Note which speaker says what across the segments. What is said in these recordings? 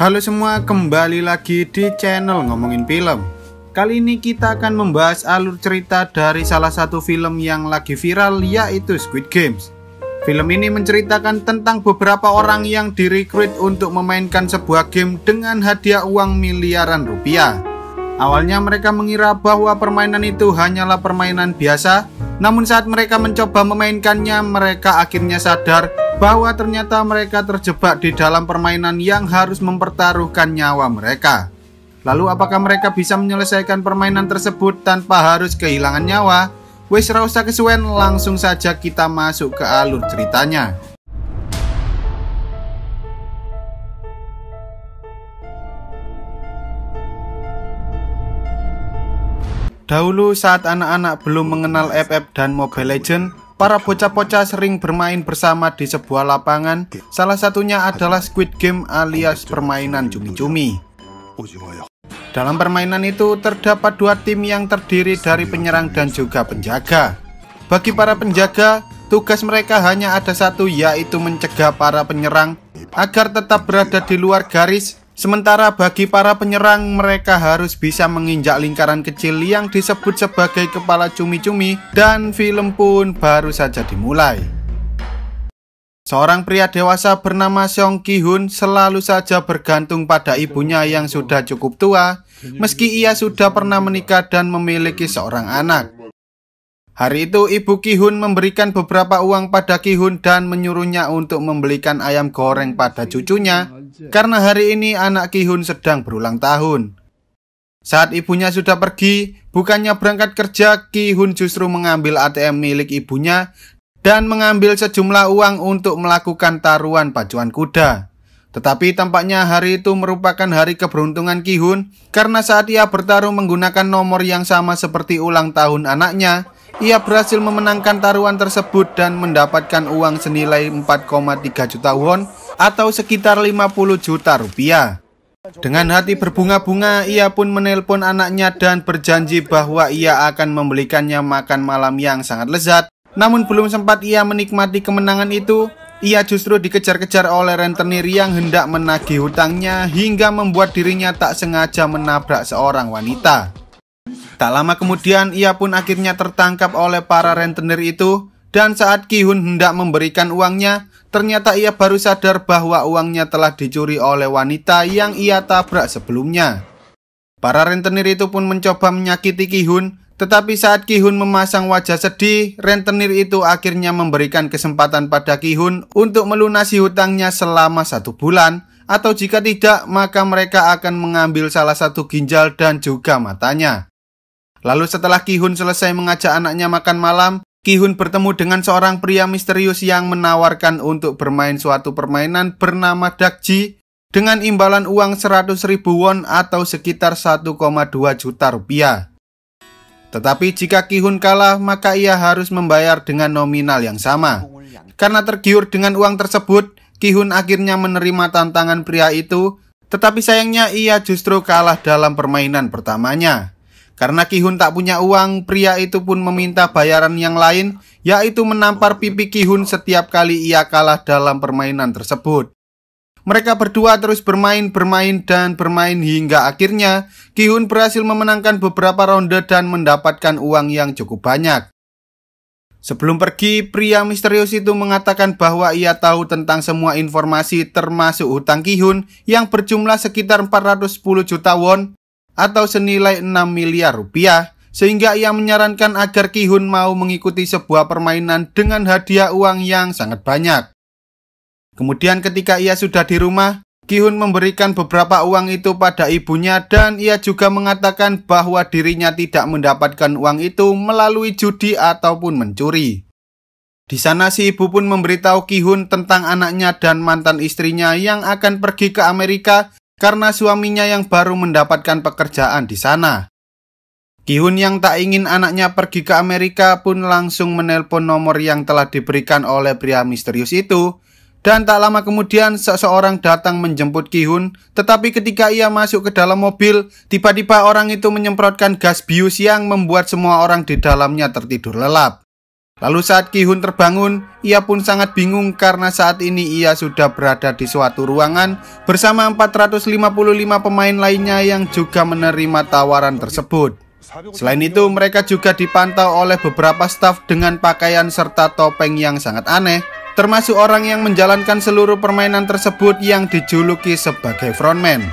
Speaker 1: Halo semua, kembali lagi di channel Ngomongin Film. Kali ini kita akan membahas alur cerita dari salah satu film yang lagi viral yaitu Squid Games. Film ini menceritakan tentang beberapa orang yang direkrut untuk memainkan sebuah game dengan hadiah uang miliaran rupiah. Awalnya mereka mengira bahwa permainan itu hanyalah permainan biasa, namun saat mereka mencoba memainkannya, mereka akhirnya sadar bahwa ternyata mereka terjebak di dalam permainan yang harus mempertaruhkan nyawa mereka. Lalu apakah mereka bisa menyelesaikan permainan tersebut tanpa harus kehilangan nyawa? Wes rausa kesuwen langsung saja kita masuk ke alur ceritanya. Dahulu saat anak-anak belum mengenal FF dan Mobile Legends, para bocah-bocah sering bermain bersama di sebuah lapangan, salah satunya adalah Squid Game alias permainan cumi-cumi. Dalam permainan itu terdapat dua tim yang terdiri dari penyerang dan juga penjaga. Bagi para penjaga, tugas mereka hanya ada satu yaitu mencegah para penyerang agar tetap berada di luar garis Sementara bagi para penyerang, mereka harus bisa menginjak lingkaran kecil yang disebut sebagai kepala cumi-cumi dan film pun baru saja dimulai. Seorang pria dewasa bernama Song Ki Hun selalu saja bergantung pada ibunya yang sudah cukup tua, meski ia sudah pernah menikah dan memiliki seorang anak. Hari itu ibu Ki Hun memberikan beberapa uang pada Ki Hun dan menyuruhnya untuk membelikan ayam goreng pada cucunya karena hari ini anak Ki-hun sedang berulang tahun. Saat ibunya sudah pergi, bukannya berangkat kerja, Ki-hun justru mengambil ATM milik ibunya dan mengambil sejumlah uang untuk melakukan taruhan pacuan kuda. Tetapi tampaknya hari itu merupakan hari keberuntungan Ki-hun karena saat ia bertarung menggunakan nomor yang sama seperti ulang tahun anaknya, ia berhasil memenangkan taruhan tersebut dan mendapatkan uang senilai 4,3 juta won atau sekitar 50 juta rupiah. Dengan hati berbunga-bunga, ia pun menelpon anaknya dan berjanji bahwa ia akan membelikannya makan malam yang sangat lezat. Namun belum sempat ia menikmati kemenangan itu, ia justru dikejar-kejar oleh rentenir yang hendak menagih hutangnya hingga membuat dirinya tak sengaja menabrak seorang wanita. Tak lama kemudian ia pun akhirnya tertangkap oleh para rentenir itu dan saat Ki-hun hendak memberikan uangnya, ternyata ia baru sadar bahwa uangnya telah dicuri oleh wanita yang ia tabrak sebelumnya. Para rentenir itu pun mencoba menyakiti Ki-hun, tetapi saat Ki-hun memasang wajah sedih, rentenir itu akhirnya memberikan kesempatan pada Ki-hun untuk melunasi hutangnya selama satu bulan, atau jika tidak, maka mereka akan mengambil salah satu ginjal dan juga matanya. Lalu setelah Kihun selesai mengajak anaknya makan malam, Kihun bertemu dengan seorang pria misterius yang menawarkan untuk bermain suatu permainan bernama Dakji dengan imbalan uang 100 ribu won atau sekitar 1,2 juta rupiah. Tetapi jika Kihun kalah, maka ia harus membayar dengan nominal yang sama. Karena tergiur dengan uang tersebut, Kihun akhirnya menerima tantangan pria itu, tetapi sayangnya ia justru kalah dalam permainan pertamanya. Karena Kihun tak punya uang, pria itu pun meminta bayaran yang lain, yaitu menampar pipi Kihun setiap kali ia kalah dalam permainan tersebut. Mereka berdua terus bermain, bermain, dan bermain hingga akhirnya Kihun berhasil memenangkan beberapa ronde dan mendapatkan uang yang cukup banyak. Sebelum pergi, pria misterius itu mengatakan bahwa ia tahu tentang semua informasi termasuk hutang Kihun yang berjumlah sekitar 410 juta won atau senilai 6 miliar rupiah sehingga ia menyarankan agar Kihun mau mengikuti sebuah permainan dengan hadiah uang yang sangat banyak. Kemudian ketika ia sudah di rumah, Kihun memberikan beberapa uang itu pada ibunya dan ia juga mengatakan bahwa dirinya tidak mendapatkan uang itu melalui judi ataupun mencuri. Di sana si ibu pun memberitahu Kihun tentang anaknya dan mantan istrinya yang akan pergi ke Amerika karena suaminya yang baru mendapatkan pekerjaan di sana. Kihun yang tak ingin anaknya pergi ke Amerika pun langsung menelpon nomor yang telah diberikan oleh pria misterius itu. Dan tak lama kemudian seseorang datang menjemput Kihun Tetapi ketika ia masuk ke dalam mobil Tiba-tiba orang itu menyemprotkan gas bius yang membuat semua orang di dalamnya tertidur lelap Lalu saat Ki Hun terbangun, ia pun sangat bingung karena saat ini ia sudah berada di suatu ruangan bersama 455 pemain lainnya yang juga menerima tawaran tersebut. Selain itu, mereka juga dipantau oleh beberapa staf dengan pakaian serta topeng yang sangat aneh, termasuk orang yang menjalankan seluruh permainan tersebut yang dijuluki sebagai frontman.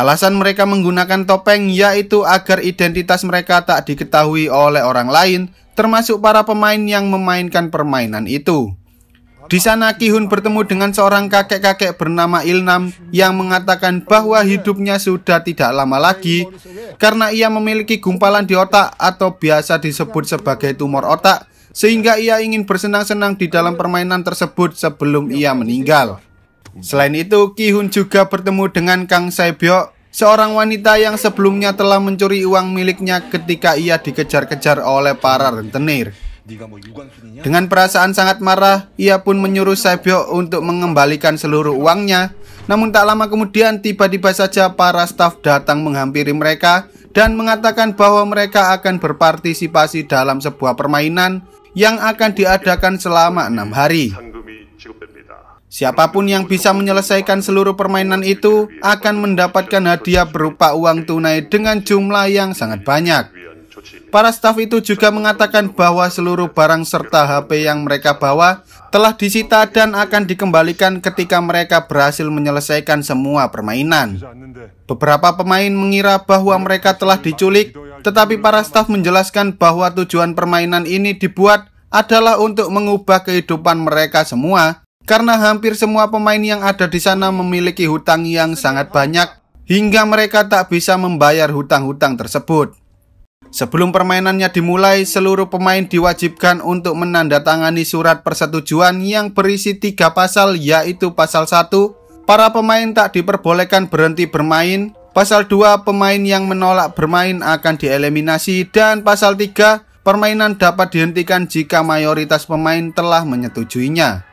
Speaker 1: Alasan mereka menggunakan topeng yaitu agar identitas mereka tak diketahui oleh orang lain, termasuk para pemain yang memainkan permainan itu. Di sana Ki Hun bertemu dengan seorang kakek-kakek bernama Ilnam yang mengatakan bahwa hidupnya sudah tidak lama lagi karena ia memiliki gumpalan di otak atau biasa disebut sebagai tumor otak sehingga ia ingin bersenang-senang di dalam permainan tersebut sebelum ia meninggal. Selain itu, Ki Hun juga bertemu dengan Kang Saibyo, seorang wanita yang sebelumnya telah mencuri uang miliknya ketika ia dikejar-kejar oleh para rentenir. Dengan perasaan sangat marah, ia pun menyuruh Saibyo untuk mengembalikan seluruh uangnya. Namun tak lama kemudian tiba-tiba saja para staf datang menghampiri mereka dan mengatakan bahwa mereka akan berpartisipasi dalam sebuah permainan yang akan diadakan selama enam hari. Siapapun yang bisa menyelesaikan seluruh permainan itu akan mendapatkan hadiah berupa uang tunai dengan jumlah yang sangat banyak. Para staf itu juga mengatakan bahwa seluruh barang serta HP yang mereka bawa telah disita dan akan dikembalikan ketika mereka berhasil menyelesaikan semua permainan. Beberapa pemain mengira bahwa mereka telah diculik, tetapi para staf menjelaskan bahwa tujuan permainan ini dibuat adalah untuk mengubah kehidupan mereka semua karena hampir semua pemain yang ada di sana memiliki hutang yang sangat banyak hingga mereka tak bisa membayar hutang-hutang tersebut. Sebelum permainannya dimulai, seluruh pemain diwajibkan untuk menandatangani surat persetujuan yang berisi tiga pasal yaitu pasal 1, para pemain tak diperbolehkan berhenti bermain, pasal 2, pemain yang menolak bermain akan dieliminasi, dan pasal 3, permainan dapat dihentikan jika mayoritas pemain telah menyetujuinya.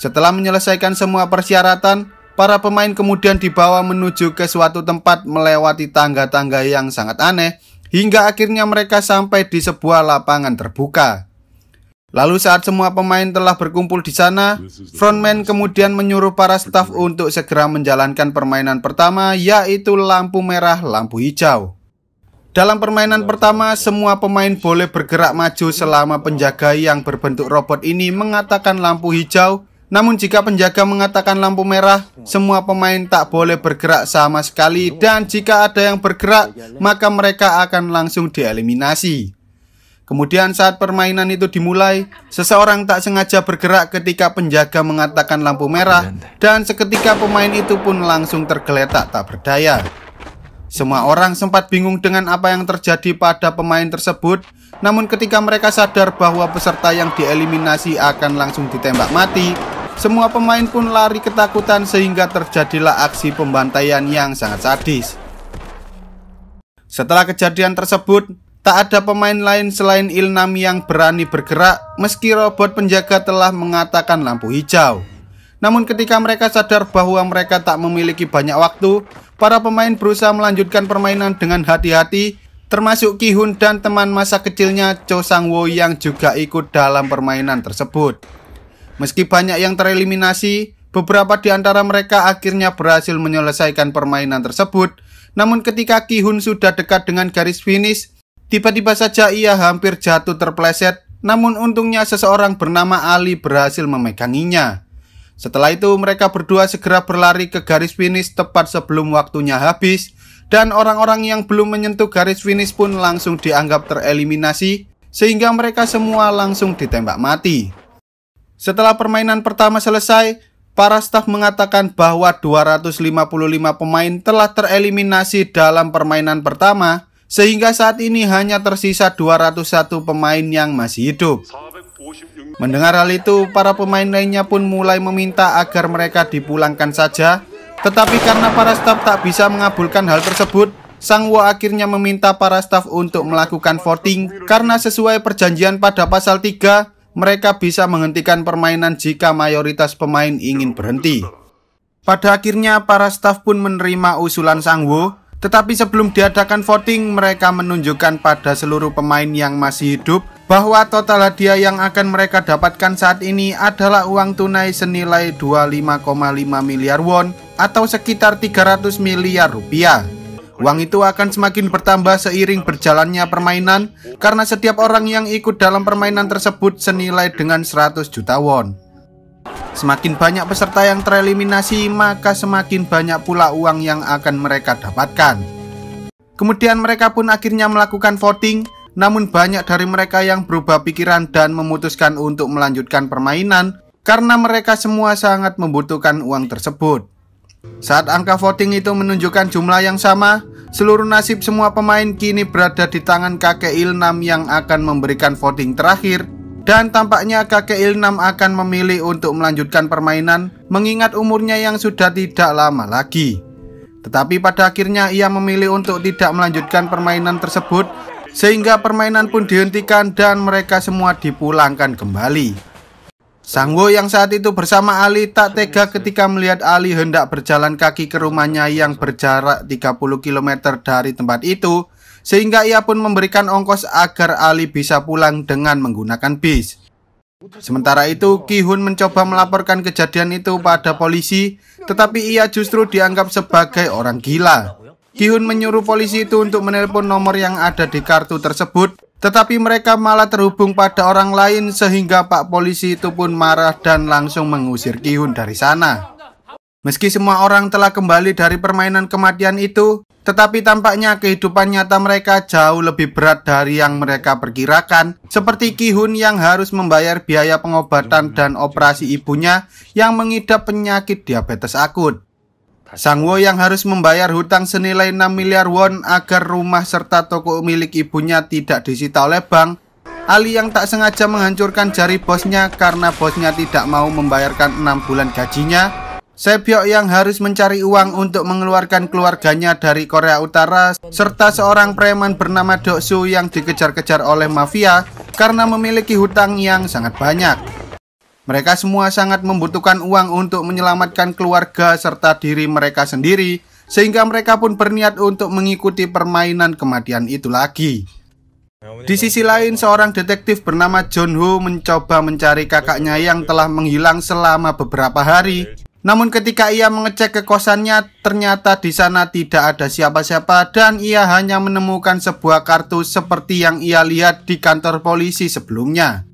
Speaker 1: Setelah menyelesaikan semua persyaratan, para pemain kemudian dibawa menuju ke suatu tempat melewati tangga-tangga yang sangat aneh hingga akhirnya mereka sampai di sebuah lapangan terbuka. Lalu saat semua pemain telah berkumpul di sana, frontman kemudian menyuruh para staf untuk segera menjalankan permainan pertama yaitu lampu merah, lampu hijau. Dalam permainan pertama, semua pemain boleh bergerak maju selama penjaga yang berbentuk robot ini mengatakan lampu hijau namun jika penjaga mengatakan lampu merah, semua pemain tak boleh bergerak sama sekali dan jika ada yang bergerak, maka mereka akan langsung dieliminasi. Kemudian saat permainan itu dimulai, seseorang tak sengaja bergerak ketika penjaga mengatakan lampu merah dan seketika pemain itu pun langsung tergeletak tak berdaya. Semua orang sempat bingung dengan apa yang terjadi pada pemain tersebut, namun ketika mereka sadar bahwa peserta yang dieliminasi akan langsung ditembak mati, semua pemain pun lari ketakutan sehingga terjadilah aksi pembantaian yang sangat sadis. Setelah kejadian tersebut, tak ada pemain lain selain Ilnam yang berani bergerak meski robot penjaga telah mengatakan lampu hijau. Namun ketika mereka sadar bahwa mereka tak memiliki banyak waktu, para pemain berusaha melanjutkan permainan dengan hati-hati, termasuk Ki Hun dan teman masa kecilnya Cho Sang Wo yang juga ikut dalam permainan tersebut. Meski banyak yang tereliminasi, beberapa di antara mereka akhirnya berhasil menyelesaikan permainan tersebut. Namun ketika Ki-hun sudah dekat dengan garis finish, tiba-tiba saja ia hampir jatuh terpleset. Namun untungnya seseorang bernama Ali berhasil memeganginya. Setelah itu mereka berdua segera berlari ke garis finish tepat sebelum waktunya habis dan orang-orang yang belum menyentuh garis finish pun langsung dianggap tereliminasi sehingga mereka semua langsung ditembak mati. Setelah permainan pertama selesai, para staf mengatakan bahwa 255 pemain telah tereliminasi dalam permainan pertama, sehingga saat ini hanya tersisa 201 pemain yang masih hidup. Mendengar hal itu, para pemain lainnya pun mulai meminta agar mereka dipulangkan saja. Tetapi karena para staf tak bisa mengabulkan hal tersebut, Sang Wo akhirnya meminta para staf untuk melakukan voting karena sesuai perjanjian pada pasal 3, mereka bisa menghentikan permainan jika mayoritas pemain ingin berhenti. Pada akhirnya para staf pun menerima usulan Sang Sangwo, tetapi sebelum diadakan voting mereka menunjukkan pada seluruh pemain yang masih hidup bahwa total hadiah yang akan mereka dapatkan saat ini adalah uang tunai senilai 25,5 miliar won atau sekitar 300 miliar rupiah. Uang itu akan semakin bertambah seiring berjalannya permainan karena setiap orang yang ikut dalam permainan tersebut senilai dengan 100 juta won. Semakin banyak peserta yang tereliminasi, maka semakin banyak pula uang yang akan mereka dapatkan. Kemudian mereka pun akhirnya melakukan voting, namun banyak dari mereka yang berubah pikiran dan memutuskan untuk melanjutkan permainan karena mereka semua sangat membutuhkan uang tersebut. Saat angka voting itu menunjukkan jumlah yang sama, Seluruh nasib semua pemain kini berada di tangan kakek Ilnam yang akan memberikan voting terakhir dan tampaknya kakek Ilnam akan memilih untuk melanjutkan permainan mengingat umurnya yang sudah tidak lama lagi. Tetapi pada akhirnya ia memilih untuk tidak melanjutkan permainan tersebut sehingga permainan pun dihentikan dan mereka semua dipulangkan kembali. Wo yang saat itu bersama Ali tak tega ketika melihat Ali hendak berjalan kaki ke rumahnya yang berjarak 30 km dari tempat itu, sehingga ia pun memberikan ongkos agar Ali bisa pulang dengan menggunakan bis. Sementara itu, Ki-hun mencoba melaporkan kejadian itu pada polisi, tetapi ia justru dianggap sebagai orang gila. Ki-hun menyuruh polisi itu untuk menelpon nomor yang ada di kartu tersebut tetapi mereka malah terhubung pada orang lain sehingga pak polisi itu pun marah dan langsung mengusir Kihun dari sana. Meski semua orang telah kembali dari permainan kematian itu, tetapi tampaknya kehidupan nyata mereka jauh lebih berat dari yang mereka perkirakan, seperti Kihun yang harus membayar biaya pengobatan dan operasi ibunya yang mengidap penyakit diabetes akut. Sang Wo yang harus membayar hutang senilai 6 miliar won agar rumah serta toko milik ibunya tidak disita oleh bank. Ali yang tak sengaja menghancurkan jari bosnya karena bosnya tidak mau membayarkan 6 bulan gajinya. Sebyok yang harus mencari uang untuk mengeluarkan keluarganya dari Korea Utara serta seorang preman bernama Doksu yang dikejar-kejar oleh mafia karena memiliki hutang yang sangat banyak. Mereka semua sangat membutuhkan uang untuk menyelamatkan keluarga serta diri mereka sendiri, sehingga mereka pun berniat untuk mengikuti permainan kematian itu lagi. Di sisi lain, seorang detektif bernama John Ho mencoba mencari kakaknya yang telah menghilang selama beberapa hari. Namun ketika ia mengecek kekosannya, ternyata di sana tidak ada siapa-siapa dan ia hanya menemukan sebuah kartu seperti yang ia lihat di kantor polisi sebelumnya.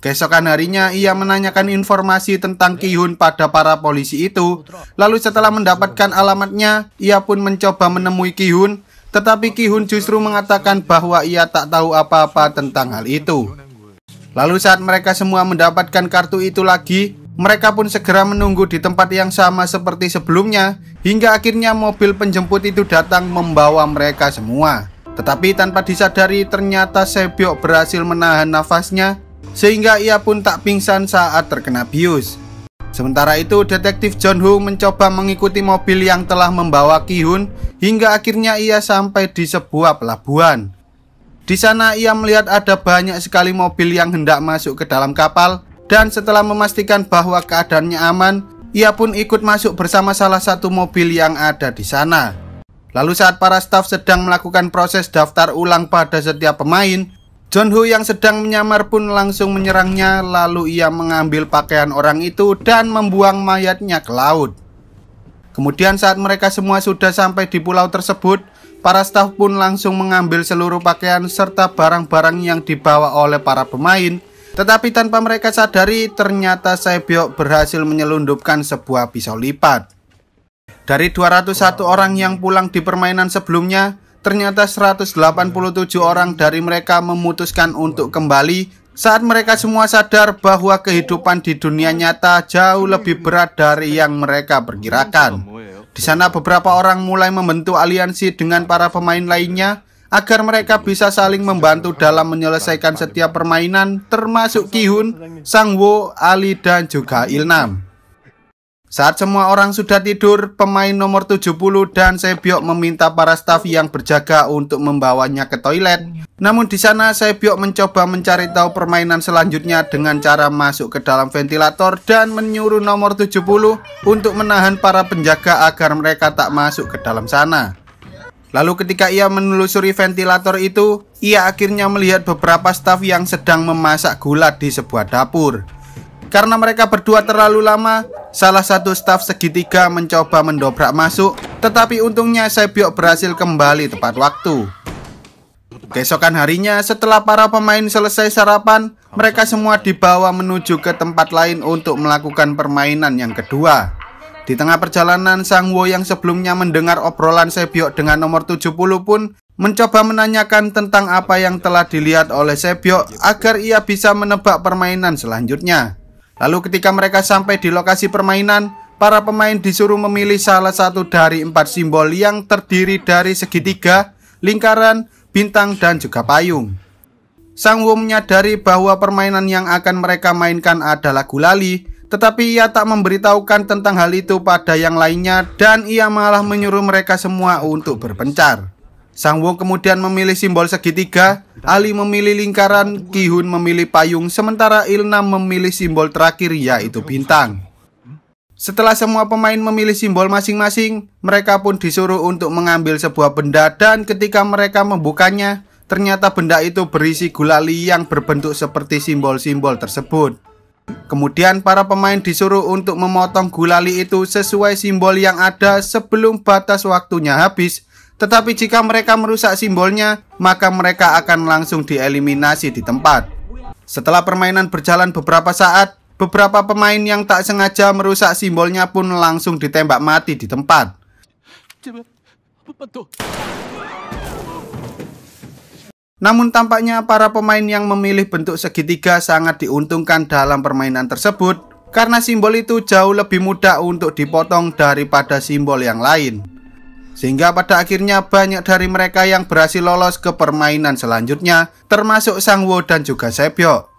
Speaker 1: Keesokan harinya ia menanyakan informasi tentang Kihun pada para polisi itu. Lalu setelah mendapatkan alamatnya, ia pun mencoba menemui Kihun, tetapi Kihun justru mengatakan bahwa ia tak tahu apa-apa tentang hal itu. Lalu saat mereka semua mendapatkan kartu itu lagi, mereka pun segera menunggu di tempat yang sama seperti sebelumnya, hingga akhirnya mobil penjemput itu datang membawa mereka semua. Tetapi tanpa disadari ternyata Sebyok berhasil menahan nafasnya sehingga ia pun tak pingsan saat terkena bius. Sementara itu, detektif John Ho mencoba mengikuti mobil yang telah membawa Kihun hingga akhirnya ia sampai di sebuah pelabuhan. Di sana ia melihat ada banyak sekali mobil yang hendak masuk ke dalam kapal dan setelah memastikan bahwa keadaannya aman, ia pun ikut masuk bersama salah satu mobil yang ada di sana. Lalu saat para staf sedang melakukan proses daftar ulang pada setiap pemain, John Hu yang sedang menyamar pun langsung menyerangnya lalu ia mengambil pakaian orang itu dan membuang mayatnya ke laut. Kemudian saat mereka semua sudah sampai di pulau tersebut, para staf pun langsung mengambil seluruh pakaian serta barang-barang yang dibawa oleh para pemain. Tetapi tanpa mereka sadari, ternyata Saibyo berhasil menyelundupkan sebuah pisau lipat. Dari 201 orang yang pulang di permainan sebelumnya, ternyata 187 orang dari mereka memutuskan untuk kembali saat mereka semua sadar bahwa kehidupan di dunia nyata jauh lebih berat dari yang mereka perkirakan. Di sana beberapa orang mulai membentuk aliansi dengan para pemain lainnya agar mereka bisa saling membantu dalam menyelesaikan setiap permainan termasuk Kihun, Sangwo, Ali, dan juga Ilnam. Saat semua orang sudah tidur, pemain nomor 70 dan Sebiok meminta para staf yang berjaga untuk membawanya ke toilet. Namun di sana Sebiok mencoba mencari tahu permainan selanjutnya dengan cara masuk ke dalam ventilator dan menyuruh nomor 70 untuk menahan para penjaga agar mereka tak masuk ke dalam sana. Lalu ketika ia menelusuri ventilator itu, ia akhirnya melihat beberapa staf yang sedang memasak gulat di sebuah dapur. Karena mereka berdua terlalu lama, salah satu staf segitiga mencoba mendobrak masuk, tetapi untungnya Sebiok berhasil kembali tepat waktu. Keesokan harinya, setelah para pemain selesai sarapan, mereka semua dibawa menuju ke tempat lain untuk melakukan permainan yang kedua. Di tengah perjalanan, Sang Wo yang sebelumnya mendengar obrolan Sebiok dengan nomor 70 pun mencoba menanyakan tentang apa yang telah dilihat oleh Sebiok agar ia bisa menebak permainan selanjutnya. Lalu ketika mereka sampai di lokasi permainan, para pemain disuruh memilih salah satu dari empat simbol yang terdiri dari segitiga, lingkaran, bintang, dan juga payung. Sang Wu menyadari bahwa permainan yang akan mereka mainkan adalah gulali, tetapi ia tak memberitahukan tentang hal itu pada yang lainnya dan ia malah menyuruh mereka semua untuk berpencar. Sang Wu kemudian memilih simbol segitiga, Ali memilih lingkaran, Kihun memilih payung, sementara Ilnam memilih simbol terakhir yaitu bintang. Setelah semua pemain memilih simbol masing-masing, mereka pun disuruh untuk mengambil sebuah benda dan ketika mereka membukanya, ternyata benda itu berisi gulali yang berbentuk seperti simbol-simbol tersebut. Kemudian para pemain disuruh untuk memotong gulali itu sesuai simbol yang ada sebelum batas waktunya habis tetapi jika mereka merusak simbolnya, maka mereka akan langsung dieliminasi di tempat. Setelah permainan berjalan beberapa saat, beberapa pemain yang tak sengaja merusak simbolnya pun langsung ditembak mati di tempat. Namun tampaknya para pemain yang memilih bentuk segitiga sangat diuntungkan dalam permainan tersebut karena simbol itu jauh lebih mudah untuk dipotong daripada simbol yang lain sehingga pada akhirnya banyak dari mereka yang berhasil lolos ke permainan selanjutnya, termasuk Sangwo dan juga Sebyo.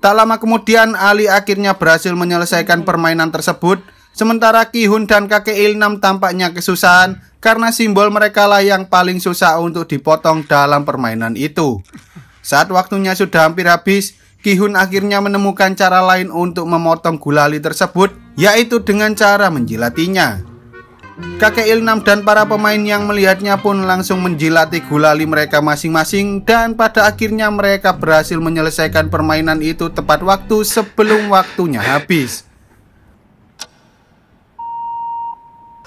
Speaker 1: Tak lama kemudian, Ali akhirnya berhasil menyelesaikan permainan tersebut, sementara Kihun dan kakek Ilnam tampaknya kesusahan karena simbol mereka lah yang paling susah untuk dipotong dalam permainan itu. Saat waktunya sudah hampir habis, Kihun akhirnya menemukan cara lain untuk memotong gulali tersebut, yaitu dengan cara menjilatinya. Kakek Ilnam dan para pemain yang melihatnya pun langsung menjilati gulali mereka masing-masing dan pada akhirnya mereka berhasil menyelesaikan permainan itu tepat waktu sebelum waktunya habis.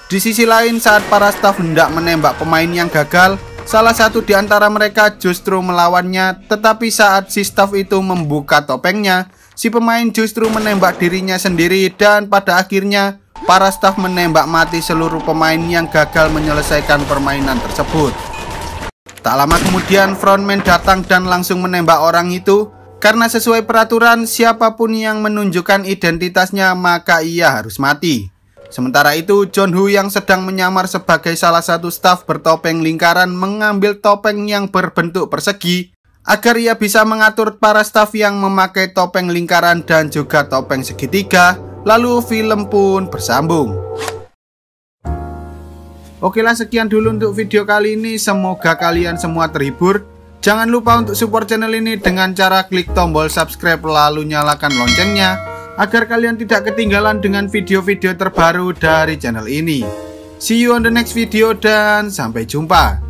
Speaker 1: Di sisi lain saat para staf hendak menembak pemain yang gagal, salah satu di antara mereka justru melawannya tetapi saat si staf itu membuka topengnya, si pemain justru menembak dirinya sendiri dan pada akhirnya para staf menembak mati seluruh pemain yang gagal menyelesaikan permainan tersebut. Tak lama kemudian frontman datang dan langsung menembak orang itu karena sesuai peraturan siapapun yang menunjukkan identitasnya maka ia harus mati. Sementara itu, John Hu yang sedang menyamar sebagai salah satu staf bertopeng lingkaran mengambil topeng yang berbentuk persegi agar ia bisa mengatur para staf yang memakai topeng lingkaran dan juga topeng segitiga Lalu film pun bersambung. Oke lah sekian dulu untuk video kali ini Semoga kalian semua terhibur Jangan lupa untuk support channel ini dengan cara klik tombol subscribe lalu nyalakan loncengnya Agar kalian tidak ketinggalan dengan video-video terbaru dari channel ini See you on the next video dan sampai jumpa